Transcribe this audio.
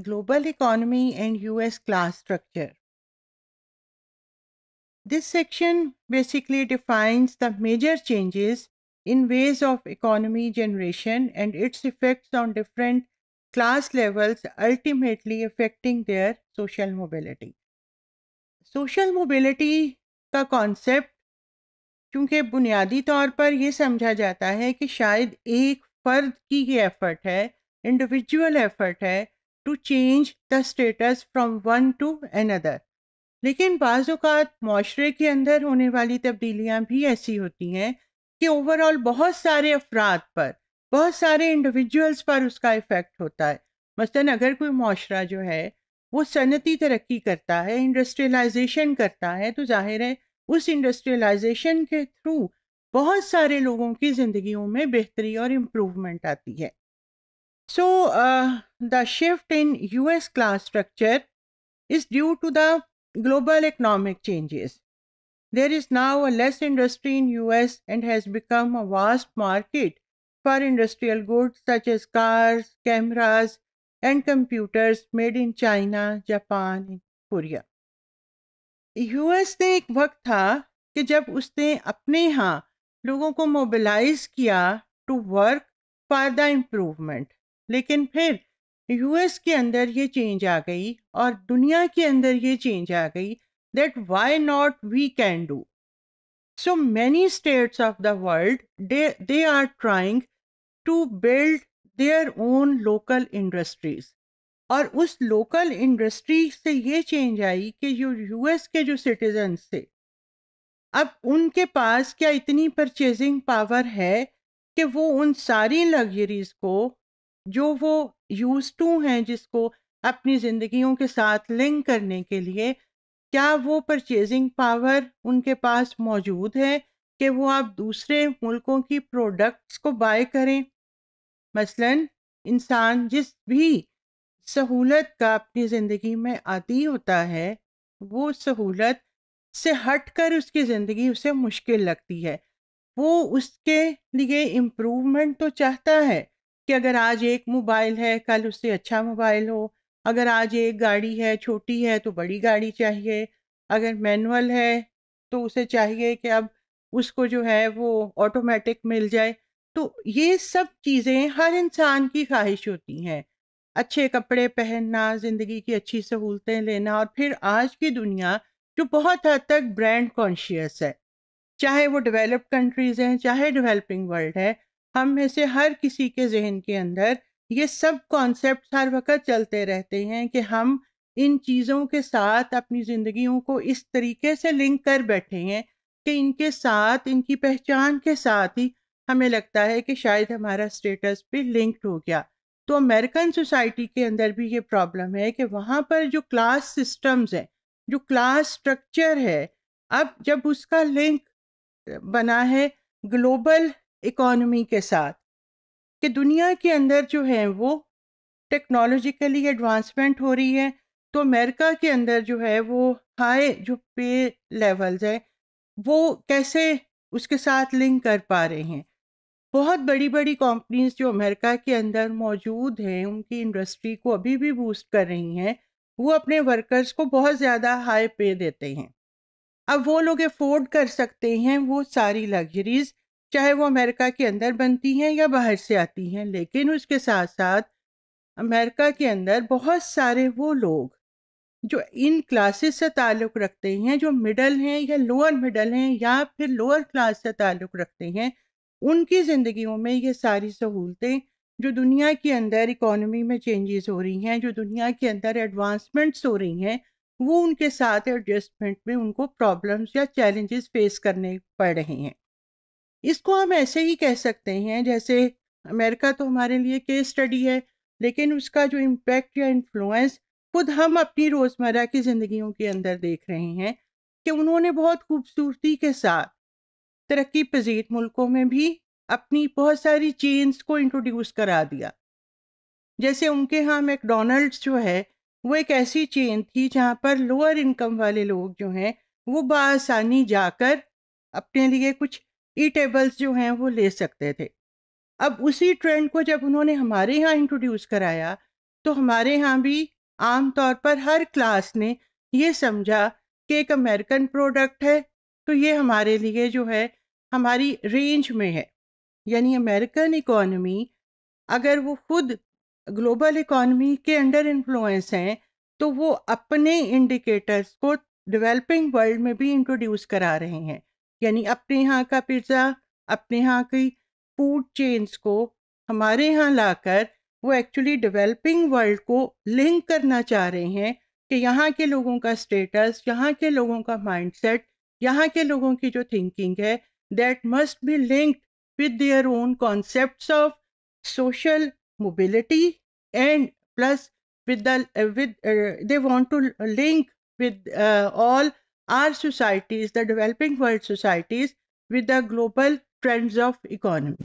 Global Economy and US Class Structure. This section basically defines the major changes in ways of economy generation and its effects on different class levels ultimately affecting their social mobility. Social mobility का concept क्योंकि बुनियादी तौर पर यह समझा जाता है कि शायद एक फ़र्द की ही एफ़र्ट है इंडिविजुअल एफ़र्ट है to change the status from one to another लेकिन बाज़ात माशरे के अंदर होने वाली तब्दीलियाँ भी ऐसी होती हैं कि ओवरऑल बहुत सारे अफराद पर बहुत सारे इंडिविजुअल्स पर उसका इफ़ेक्ट होता है मसलन अगर कोई माशरा जो है वो सनती तरक्की करता है इंडस्ट्रियलाइजेशन करता है तो जाहिर है उस इंडस्ट्रियलाइजेशन के थ्रू बहुत सारे लोगों की ज़िंदगियों में बेहतरी और इम्प्रूवमेंट आती है So uh, the shift in US class structure is due to the global economic changes. There is now a less industry in US and has become a vast market for industrial goods such as cars, cameras, and computers made in China, Japan, and Korea. U.S. ने एक वक्त था कि जब उसने अपने यहाँ लोगों को मोबिलाइज किया to work for the improvement. लेकिन फिर यूएस के अंदर ये चेंज आ गई और दुनिया के अंदर ये चेंज आ गई that why not we can do so many states of the world they are trying to build their own local industries और उस लोकल इंडस्ट्री से ये चेंज आई कि जो यूएस के जो सिटीजन्स थे अब उनके पास क्या इतनी परचेजिंग पावर है कि वो उन सारी लग्जरीज को जो वो यूज टू हैं जिसको अपनी जिंदगियों के साथ लिंक करने के लिए क्या वो परचेजिंग पावर उनके पास मौजूद है कि वो आप दूसरे मुल्कों की प्रोडक्ट्स को बाय करें मसलन इंसान जिस भी सहूलत का अपनी ज़िंदगी में आती होता है वो सहूलत से हट कर उसकी ज़िंदगी उसे मुश्किल लगती है वो उसके लिए इम्प्रूवमेंट तो चाहता है कि अगर आज एक मोबाइल है कल उससे अच्छा मोबाइल हो अगर आज एक गाड़ी है छोटी है तो बड़ी गाड़ी चाहिए अगर मैनुअल है तो उसे चाहिए कि अब उसको जो है वो ऑटोमेटिक मिल जाए तो ये सब चीज़ें हर इंसान की ख्वाहिश होती हैं अच्छे कपड़े पहनना ज़िंदगी की अच्छी सहूलतें लेना और फिर आज की दुनिया जो बहुत हद तक ब्रांड कॉन्शियस है चाहे वो डेवलप्ड कंट्रीज़ हैं चाहे डेवलपिंग वर्ल्ड है हम में से हर किसी के जहन के अंदर ये सब कॉन्सेप्ट हर वक्त चलते रहते हैं कि हम इन चीज़ों के साथ अपनी ज़िंदगियों को इस तरीके से लिंक कर बैठे हैं कि इनके साथ इनकी पहचान के साथ ही हमें लगता है कि शायद हमारा स्टेटस भी लिंक्ड हो गया तो अमेरिकन सोसाइटी के अंदर भी ये प्रॉब्लम है कि वहाँ पर जो क्लास सिस्टम्स हैं जो क्लास स्ट्रक्चर है अब जब उसका लिंक बना है ग्लोबल इकॉनमी के साथ कि दुनिया के अंदर जो है वो टेक्नोलॉजिकली एडवांसमेंट हो रही है तो अमेरिका के अंदर जो है वो हाई जो पे लेवल्स है वो कैसे उसके साथ लिंक कर पा रहे हैं बहुत बड़ी बड़ी कंपनीज जो अमेरिका के अंदर मौजूद हैं उनकी इंडस्ट्री को अभी भी बूस्ट कर रही हैं वो अपने वर्कर्स को बहुत ज़्यादा हाई पे देते हैं अब वो लोग अफोर्ड कर सकते हैं वो सारी लग्जरीज चाहे वो अमेरिका के अंदर बनती हैं या बाहर से आती हैं लेकिन उसके साथ साथ अमेरिका के अंदर बहुत सारे वो लोग जो इन क्लासेस से ताल्लुक़ रखते हैं जो मिडल हैं या लोअर मिडल हैं या फिर लोअर क्लास से ताल्लुक़ रखते हैं उनकी ज़िंदगियों में ये सारी सहूलतें जो दुनिया के अंदर इकोनॉमी में चेंजेस हो रही हैं जो दुनिया के अंदर एडवांसमेंट्स हो रही हैं वो उनके साथ एडजस्टमेंट में उनको प्रॉब्लम्स या चैलेंजेस फेस करने पड़ रहे हैं इसको हम ऐसे ही कह सकते हैं जैसे अमेरिका तो हमारे लिए केस स्टडी है लेकिन उसका जो इम्पैक्ट या इन्फ्लुएंस खुद हम अपनी रोज़मर्रा की ज़िंदगियों के अंदर देख रहे हैं कि उन्होंने बहुत खूबसूरती के साथ तरक्की पजीर मुल्कों में भी अपनी बहुत सारी चेंज को इंट्रोड्यूस करा दिया जैसे उनके यहाँ मैकडोनल्ड्स जो है वो एक ऐसी चेन थी जहाँ पर लोअर इनकम वाले लोग जो हैं वो बसानी जाकर अपने लिए कुछ ई टेबल्स जो हैं वो ले सकते थे अब उसी ट्रेंड को जब उन्होंने हमारे यहाँ इंट्रोड्यूस कराया तो हमारे यहाँ भी आम तौर पर हर क्लास ने ये समझा कि एक अमेरिकन प्रोडक्ट है तो ये हमारे लिए जो है हमारी रेंज में है यानी अमेरिकन इकॉनमी अगर वो खुद ग्लोबल इकॉनमी के अंडर इन्फ्लुएंस हैं तो वो अपने इंडिकेटर्स को डेवलपिंग वर्ल्ड में भी इंट्रोड्यूस करा रहे हैं यानी अपने यहाँ का पिज्ज़ा अपने यहाँ की फूड चेन्स को हमारे यहाँ लाकर वो एक्चुअली डेवलपिंग वर्ल्ड को लिंक करना चाह रहे हैं कि यहाँ के लोगों का स्टेटस यहाँ के लोगों का माइंडसेट यहाँ के लोगों की जो थिंकिंग है that must be linked with their own concept of social mobility and plus with the uh, with uh, they want to our societies, the developing world societies, with the global trends of economy.